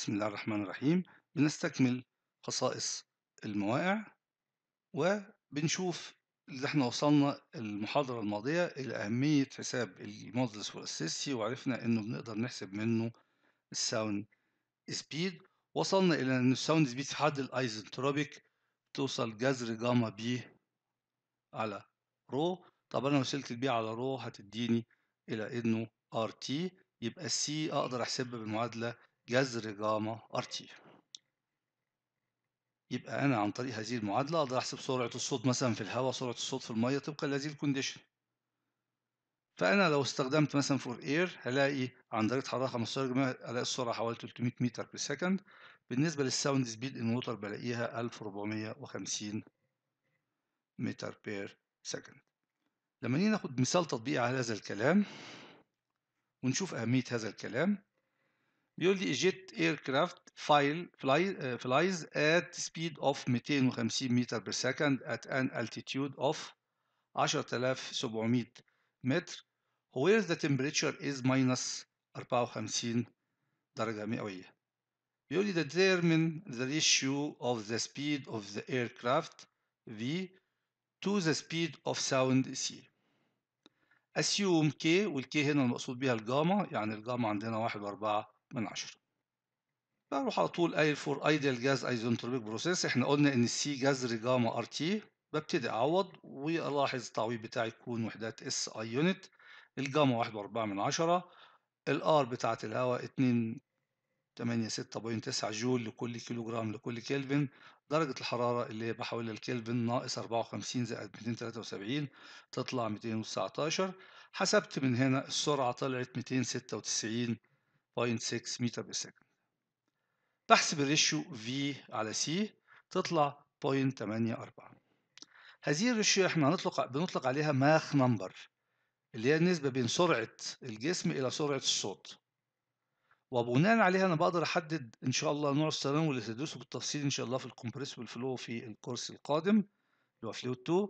بسم الله الرحمن الرحيم بنستكمل خصائص الموائع وبنشوف اللي احنا وصلنا المحاضرة الماضية إلى أهمية حساب المودلس والأسيسي وعرفنا إنه بنقدر نحسب منه الساوند سبيد وصلنا إلى إن الساوند سبيد في حد الأيزنتروبيك توصل جذر جاما بي على رو طب أنا وصلت البي على رو هتديني إلى إنه ار تي يبقى السي أقدر أحسبها بالمعادلة جذر جاما ار تي يبقى انا عن طريق هذه المعادله اقدر احسب سرعه الصوت مثلا في الهواء سرعه الصوت في الميه طبقا لهذه الكونديشن فانا لو استخدمت مثلا فور اير هلاقي عن درجه حراره 15 جم الاقي السرعه حوالي 300 متر في سكند بالنسبه للساوند سبيد ان ووتر بلاقيها 1450 متر بير سكند لما نيجي ناخد مثال تطبيقي على هذا الكلام ونشوف اهميه هذا الكلام بيقول لي جيت ايركرافت فايل فلاي فلايز ات سبيد اوف 250 متر بير سكند ات ان altitude اوف 10700 متر where the temperature is minus 54 درجة مئوية بيقول لي determine the ratio of the speed of the aircraft V to the speed of sound C assume K والk هنا المقصود بها الجاما يعني الجاما عندنا واحد وأربعة من عشرة بروح على طول قايل فور ايديال جاز ايزونتروبيك بروسيس احنا قلنا ان السي جذر جاما ار تي ببتدي اعوض والاحظ التعويض بتاعي يكون وحدات اس اي يونت الجاما واحد واربعة من عشرة الار بتاعت الهواء اتنين تمانية ستة بوينت تسعة جول لكل جرام لكل كلفن درجة الحرارة اللي هي بحولها لكلفن ناقص أربعة وخمسين زائد ميتين تلاتة وسبعين تطلع ميتين وتسعتاشر حسبت من هنا السرعة طلعت ميتين ستة وتسعين 0.6 متر بالسكن بحسب الريشيو V على C تطلع 0.84 هذه الريشيو احنا هنطلق بنطلق عليها ماخ نمبر اللي هي النسبة بين سرعة الجسم إلى سرعة الصوت وبناء عليها أنا بقدر أحدد إن شاء الله نوع السلام اللي هتدرسه بالتفصيل إن شاء الله في الكومبريسبل فلو في الكورس القادم اللي هو فلو 2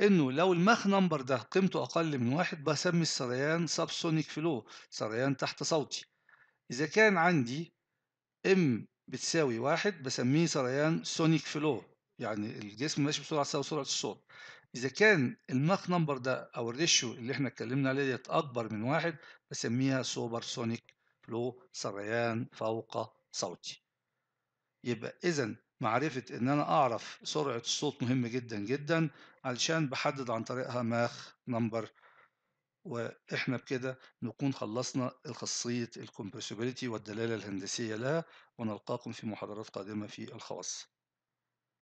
إنه لو الماخ نمبر ده قيمته أقل من واحد بسمي السريان سابسونيك فلو سريان تحت صوتي إذا كان عندي M بتساوي واحد بسميه سريان سونيك فلو يعني الجسم ماشي بسرعة تساوي سرعة الصوت إذا كان الماخ نمبر ده أو الريشيو اللي احنا اتكلمنا عليه ديت أكبر من واحد بسميها سوبر سونيك فلو سريان فوق صوتي يبقى إذا معرفة إن أنا أعرف سرعة الصوت مهمة جدا جدا علشان بحدد عن طريقها ماخ نمبر واحنا بكده نكون خلصنا خاصية الكومبرسيبيليتي والدلالة الهندسية لها ونلقاكم في محاضرات قادمة في الخواص